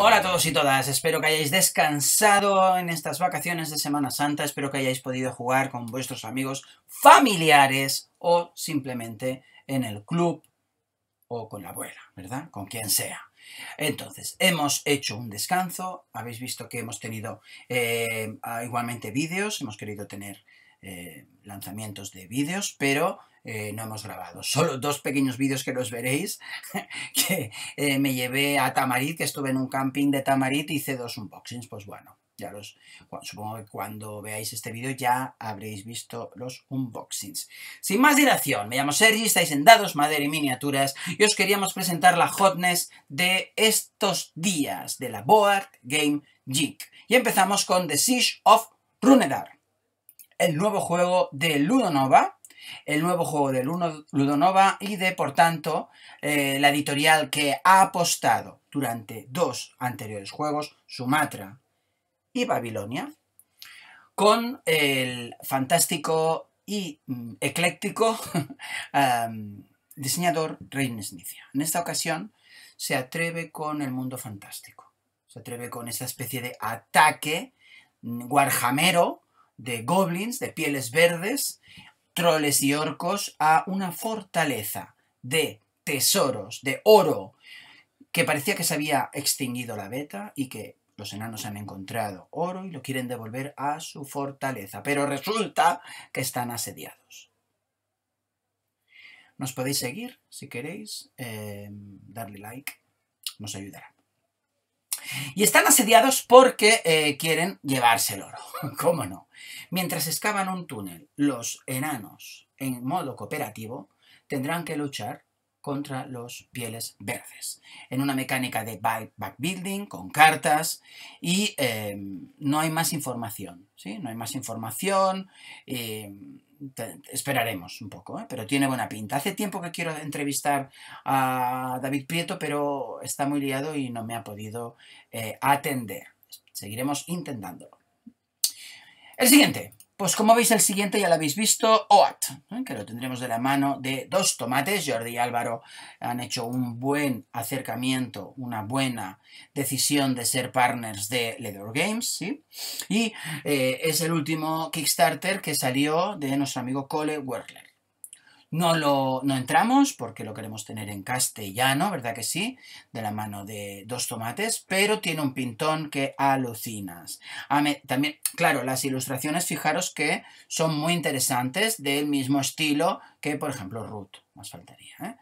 Hola a todos y todas, espero que hayáis descansado en estas vacaciones de Semana Santa, espero que hayáis podido jugar con vuestros amigos familiares o simplemente en el club o con la abuela, ¿verdad? Con quien sea. Entonces, hemos hecho un descanso, habéis visto que hemos tenido eh, ah, igualmente vídeos, hemos querido tener eh, lanzamientos de vídeos, pero eh, no hemos grabado. Solo dos pequeños vídeos que los veréis, que eh, me llevé a Tamarit, que estuve en un camping de Tamarit, hice dos unboxings, pues bueno. Ya los, supongo que cuando veáis este vídeo ya habréis visto los unboxings. Sin más dilación, me llamo Sergi, estáis en Dados, Madera y Miniaturas y os queríamos presentar la hotness de estos días de la Board Game Geek. Y empezamos con The Siege of Runedar el nuevo juego de Ludonova, el nuevo juego de Ludonova y de, por tanto, eh, la editorial que ha apostado durante dos anteriores juegos, Sumatra y Babilonia, con el fantástico y mm, ecléctico diseñador Reines Nicia. En esta ocasión se atreve con el mundo fantástico, se atreve con esta especie de ataque guarjamero de goblins, de pieles verdes, troles y orcos, a una fortaleza de tesoros, de oro, que parecía que se había extinguido la beta y que los enanos han encontrado oro y lo quieren devolver a su fortaleza, pero resulta que están asediados. Nos podéis seguir si queréis, eh, darle like, nos ayudará. Y están asediados porque eh, quieren llevarse el oro. ¿Cómo no? Mientras excavan un túnel, los enanos, en modo cooperativo, tendrán que luchar contra los pieles verdes. En una mecánica de back building, con cartas, y em, no hay más información. ¿sí? No hay más información. esperaremos un poco, ¿eh? pero tiene buena pinta. Hace tiempo que quiero entrevistar a David Prieto, pero está muy liado y no me ha podido eh, atender. Seguiremos intentándolo. El siguiente, pues como veis el siguiente ya lo habéis visto, OAT, ¿eh? que lo tendremos de la mano de dos tomates. Jordi y Álvaro han hecho un buen acercamiento, una buena decisión de ser partners de Leather Games. Y eh, es el último Kickstarter que salió de nuestro amigo Cole Werler. No, lo, no entramos porque lo queremos tener en castellano, ¿verdad que sí? De la mano de dos tomates, pero tiene un pintón que alucinas. Ah, también, claro, las ilustraciones, fijaros que son muy interesantes, del mismo estilo que, por ejemplo, Ruth más faltaría. ¿eh?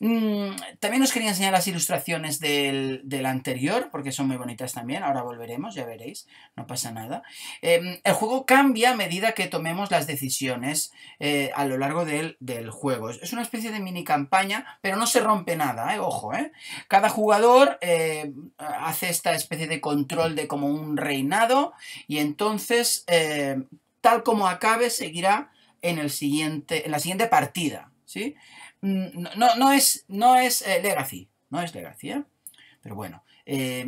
Mm, también os quería enseñar las ilustraciones del, anterior, porque son muy bonitas también. Ahora volveremos, ya veréis, no pasa nada. Em, el juego cambia a medida que tomemos las decisiones eh, a lo largo del, juego. Es una especie de mini campaña, pero no se rompe nada, ¿eh? ojo. Cada jugador hace esta especie de control de como un reinado y entonces, tal como acabe, seguirá en, el siguiente, en la siguiente partida. ¿sí? Mm, no, no, es, no es eh, Legacy, no es Legacy, ¿eh? Pero bueno, eh,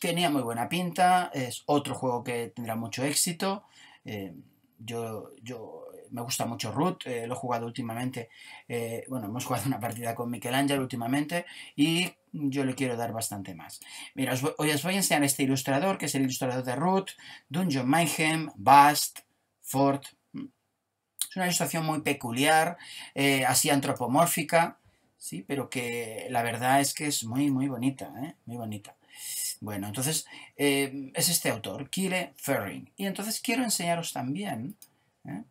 tenía muy buena pinta, es otro juego que tendrá mucho éxito. yo, me gusta mucho Root, lo he jugado últimamente, bueno, hemos jugado una partida con Michelangelo últimamente y yo le quiero dar bastante más. Mira, hoy os voy a enseñar este ilustrador, que es el ilustrador de Root, Dungeon Mayhem, Bast, Fort, es una ilustración muy peculiar, eh, así antropomórfica, sí, pero que la verdad es que es muy, muy bonita, ¿eh? muy bonita. Bueno, entonces eh, es este autor, Kile Ferring. Y entonces quiero enseñaros también,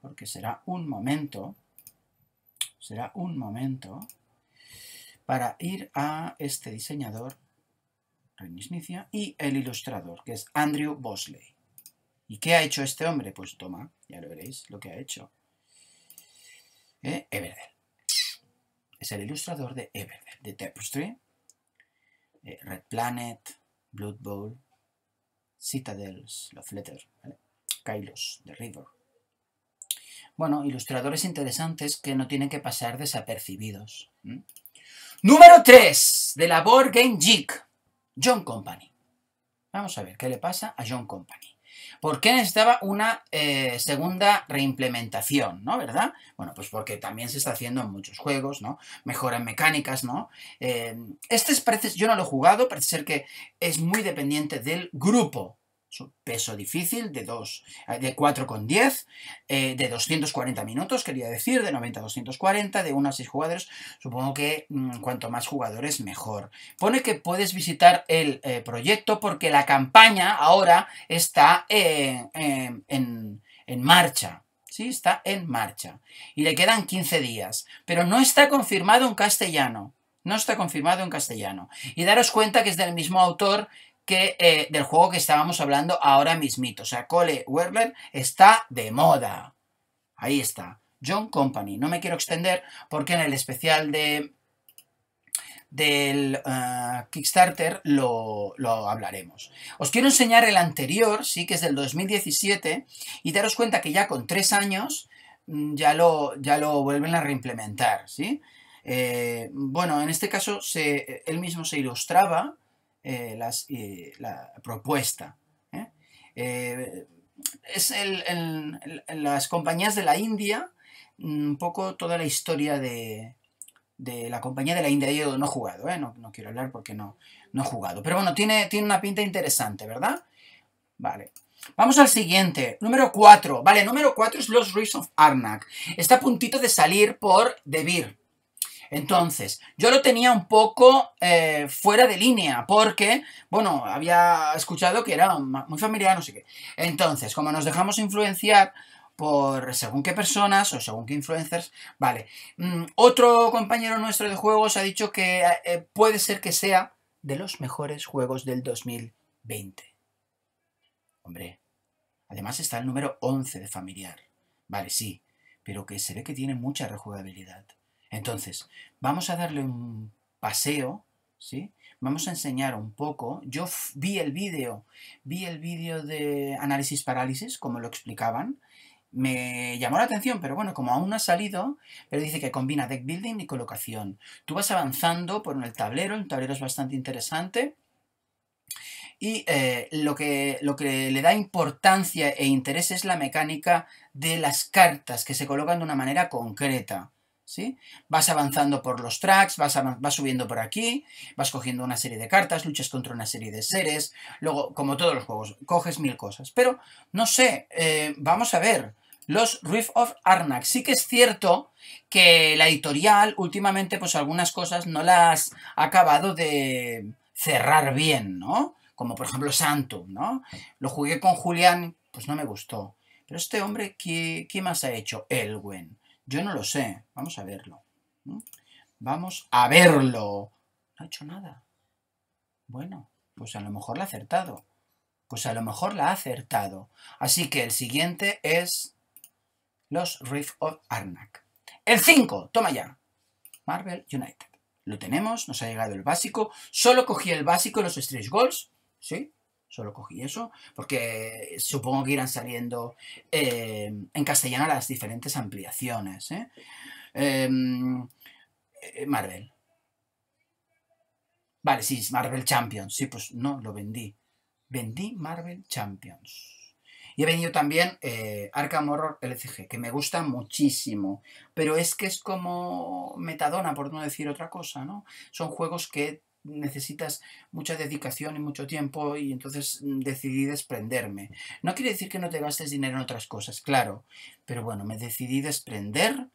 porque será un momento, será un momento para ir a este diseñador, y el ilustrador, que es Andrew Bosley. ¿Y qué ha hecho este hombre? Pues toma, ya lo veréis lo que ha hecho eh, Everdell. Es el ilustrador de Everdell, de Tapestry, Red Planet, Blood Bowl, Citadels, Love Letter, ¿vale? Kylos The River. Bueno, ilustradores interesantes que no tienen que pasar desapercibidos. Número 3 de la Board Game Geek, John Company. Vamos a ver qué le pasa a John Company. ¿Por qué necesitaba una eh, segunda reimplementación, ¿no? ¿Verdad? Bueno, pues porque también se está haciendo en muchos juegos, ¿no? en mecánicas, ¿no? Eh, este parece, yo no lo he jugado, parece ser que es muy dependiente del grupo peso difícil de, 2, eh, de 4,10, eh, de 240 minutos, quería decir, de 90 a 240, de 1 a 6 jugadores. Supongo que mm, cuanto más jugadores, mejor. Pone que puedes visitar el eh, proyecto porque la campaña ahora está em, en, en marcha. Sí, está en marcha. Y le quedan 15 días. Pero no está confirmado en castellano. No está confirmado en castellano. Y daros cuenta que es del mismo autor que, eh, del juego que estábamos hablando ahora mismito. O sea, Cole Werber está de moda. Ahí está. John Company. No me quiero extender porque en el especial de del eh, Kickstarter lo, hablaremos. Os quiero enseñar el anterior, sí, que es del 2017, y daros cuenta que ya con tres años mm, ya lo, ya lo vuelven a reimplementar, ¿sí? Eh, bueno, en este caso se, él mismo se ilustraba, eh, eh, la propuesta. ¿eh? es el, las compañías de la India, mm, un poco toda la historia de, la compañía de la India. Yo no he jugado, no, quiero hablar porque no, no he jugado. Pero bueno, tiene, tiene una pinta interesante, ¿verdad? Vale. Vamos al siguiente, número 4. Vale, número 4 es Los Ruins of Arnak. Está a puntito de salir por Debir. Entonces, yo lo tenía un poco eh, fuera de línea, porque, bueno, había escuchado que era muy familiar, no sé qué. Entonces, como nos dejamos influenciar por según qué personas o según qué influencers, vale. Mm, otro compañero nuestro de juegos ha dicho que eh, puede ser que sea de los mejores juegos del 2020. Hombre, además está el número 11 de familiar. Vale, sí, pero que se ve que tiene mucha rejugabilidad. Entonces, vamos a darle un paseo, ¿sí? Vamos a enseñar un poco. Yo vi el vídeo, vi el vídeo de análisis parálisis, como lo explicaban. Me llamó la atención, pero bueno, como aún no ha salido, pero dice que combina deck building y colocación. Tú vas avanzando por el tablero, el tablero es bastante interesante. Y eh, lo que le da importancia e interés es la mecánica de las cartas que se colocan de una manera concreta. ¿sí? Vas avanzando por los tracks, vas, subiendo por aquí, vas cogiendo una serie de cartas, luchas contra una serie de seres, luego, como todos los juegos, coges mil cosas. Pero, no sé, eh, vamos a ver, los Rift of Arnak. Sí que es cierto que la editorial últimamente, pues algunas cosas no las ha acabado de cerrar bien, ¿no? Como por ejemplo Santum, ¿no? Lo jugué con Julián, pues no me gustó. Pero este hombre, ¿qué, qué más ha hecho? Elwen. Yo no lo sé. Vamos a verlo. Vamos a verlo. No ha hecho nada. Bueno, pues a lo mejor la ha acertado. Pues a lo mejor la ha acertado. Así que el siguiente es los Riff of Arnak. El 5, toma ya. Marvel United. Lo tenemos, nos ha llegado el básico. Solo cogí el básico, los stretch goals, ¿sí? Solo cogí eso, porque supongo que irán saliendo em, en castellano las diferentes ampliaciones. ¿eh? Em, eh, Marvel. Vale, sí, Marvel Champions. Sí, pues no, lo vendí. Vendí Marvel Champions. Y he venido también eh, Arkham Horror LCG, que me gusta muchísimo. Pero es que es como Metadona, por no decir otra cosa, ¿no? Son juegos que necesitas mucha dedicación y mucho tiempo y entonces mm, decidí desprenderme. No quiere decir que no te gastes dinero en otras cosas, claro, pero bueno, me decidí desprender.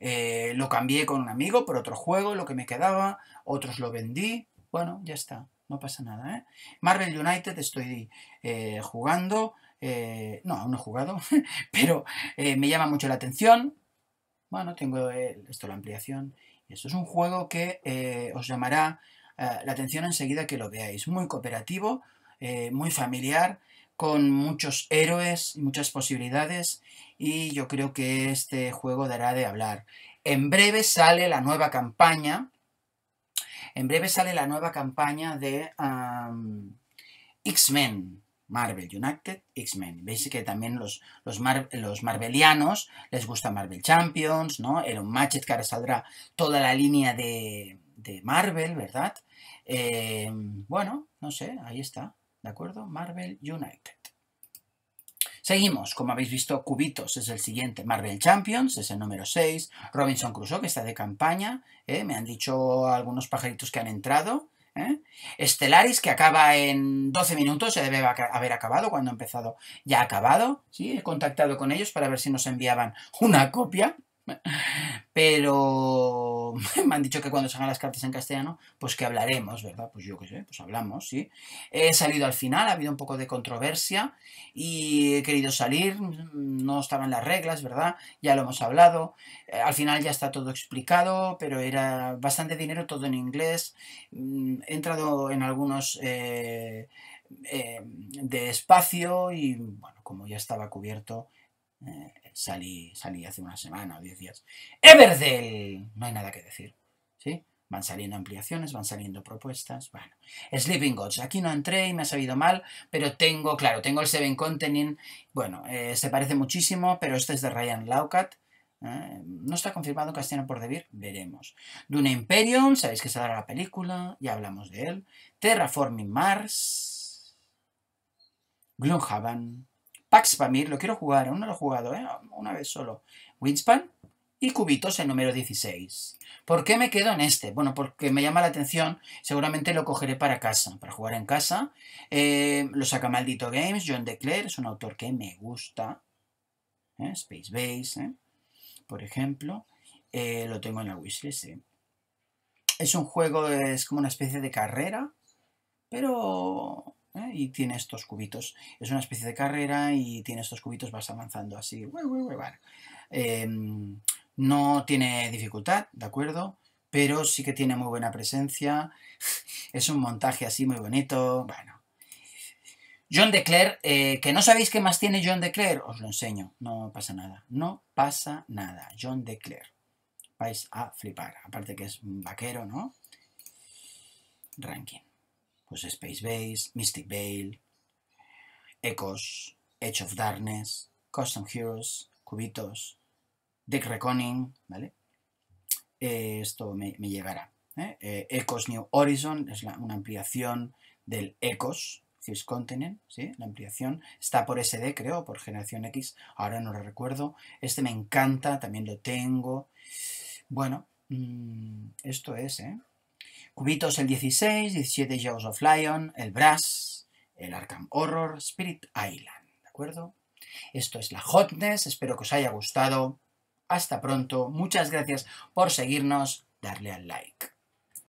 Eh, lo cambié con un amigo por otro juego, lo que me quedaba, otros lo vendí, bueno, ya está, no pasa nada. ¿eh? Marvel United estoy eh, jugando, no, aún no he jugado, pero me llama mucho la atención. Bueno, tengo esto, la ampliación. Esto es un juego que os llamará eh, la atención enseguida que lo veáis. Muy cooperativo, eh, muy familiar, con muchos héroes y muchas posibilidades y yo creo que este juego dará de hablar. En breve sale la nueva campaña. En breve sale la nueva campaña de X-Men. Marvel United, X-Men. Veis que también los, los, Marvelianos les gusta Marvel Champions, ¿no? Elon Matchet, que ahora saldrá toda la línea de, de Marvel, ¿verdad? Em, bueno, no sé, ahí está, ¿de acuerdo? Marvel United. Seguimos, como habéis visto, Cubitos es el siguiente, Marvel Champions es el número 6, Robinson Crusoe que está de campaña, ¿eh? me han dicho algunos pajaritos que han entrado, Estelaris ¿eh? que acaba en 12 minutos, se debe haber acabado, cuando ha empezado ya ha acabado, ¿sí? he contactado con ellos para ver si nos enviaban una copia, pero me han dicho que cuando salgan las cartas en castellano, pues que hablaremos, ¿verdad? Pues yo qué sé, pues hablamos, sí. He salido al final, ha habido un poco de controversia y he querido salir, no estaban las reglas, ¿verdad? Ya lo hemos hablado. Eh, al final ya está todo explicado, pero era bastante dinero, todo en inglés. Mm, he entrado en algunos... Eh, eh, de espacio y bueno como ya estaba cubierto salí, hace una semana o diez días. Everdell, no hay nada que decir, ¿sí? Van saliendo ampliaciones, van saliendo propuestas, bueno. Sleeping Gods, aquí no entré y me ha sabido mal, pero tengo, claro, tengo el Seven containing bueno, eh, se parece muchísimo, pero este es de Ryan Laucat, ¿eh? No está confirmado Castellano por Debir, veremos. Dune Imperium, sabéis que saldrá la película, ya hablamos de él. Terraforming Mars. Gloomhaven. Pax lo quiero jugar, ¿eh? aún no lo he jugado, ¿eh? una vez solo. Winspan y Cubitos, el número 16. ¿Por qué me quedo en este? Bueno, porque me llama la atención, seguramente lo cogeré para casa, para jugar en casa. Eh, lo saca Maldito Games, John Declare, es un autor que me gusta. Space Base, por ejemplo. lo tengo en la wishlist, Es un juego, es como una especie de carrera, pero y tiene estos cubitos. Es una especie de carrera y tiene estos cubitos, vas avanzando así. Em, no tiene dificultad, ¿de acuerdo? Pero sí que tiene muy buena presencia. Es un montaje así muy bonito. Bueno. John De eh, que no sabéis qué más tiene John De Declare? os lo enseño. No pasa nada. No pasa nada. John Declare. Vais a flipar. Aparte que es un vaquero, ¿no? Ranking. Pues, Space Base, Mystic Veil, Echoes, Edge of Darkness, Custom Heroes, Cubitos, Deck Reckoning, ¿vale? Eh, esto me, llegará. ¿eh? Eh, Echos New Horizon es una ampliación del Ecos, First Continent, ¿sí? La ampliación está por SD, creo, por Generación X, ahora no lo recuerdo. Este me encanta, también lo tengo. Bueno, mm, esto es, ¿eh? Cubitos el 16, 17 Jaws of Lion, el Brass, el Arkham Horror, Spirit Island, ¿de acuerdo? Esto es la Hotness, espero que os haya gustado. Hasta pronto, muchas gracias por seguirnos, darle al like.